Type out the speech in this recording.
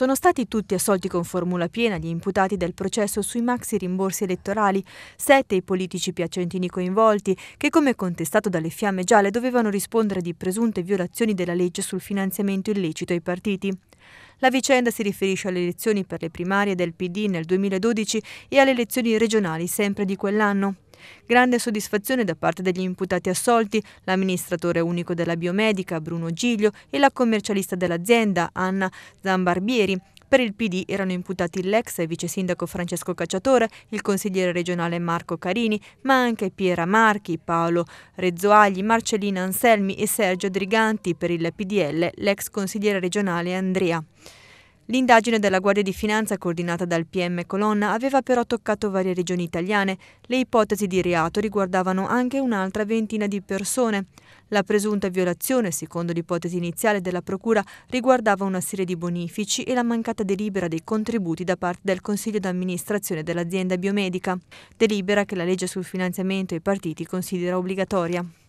Sono stati tutti assolti con formula piena gli imputati del processo sui maxi rimborsi elettorali, sette i politici piacentini coinvolti, che come contestato dalle fiamme gialle dovevano rispondere di presunte violazioni della legge sul finanziamento illecito ai partiti. La vicenda si riferisce alle elezioni per le primarie del PD nel 2012 e alle elezioni regionali sempre di quell'anno. Grande soddisfazione da parte degli imputati assolti, l'amministratore unico della biomedica Bruno Giglio e la commercialista dell'azienda Anna Zambarbieri, per il PD erano imputati l'ex vice sindaco Francesco Cacciatore, il consigliere regionale Marco Carini, ma anche Piera Marchi, Paolo Rezzoagli, Marcellina Anselmi e Sergio Driganti, per il PDL l'ex consigliere regionale Andrea. L'indagine della Guardia di Finanza coordinata dal PM Colonna aveva però toccato varie regioni italiane. Le ipotesi di reato riguardavano anche un'altra ventina di persone. La presunta violazione, secondo l'ipotesi iniziale della Procura, riguardava una serie di bonifici e la mancata delibera dei contributi da parte del Consiglio d'amministrazione dell'azienda biomedica, delibera che la legge sul finanziamento ai partiti considera obbligatoria.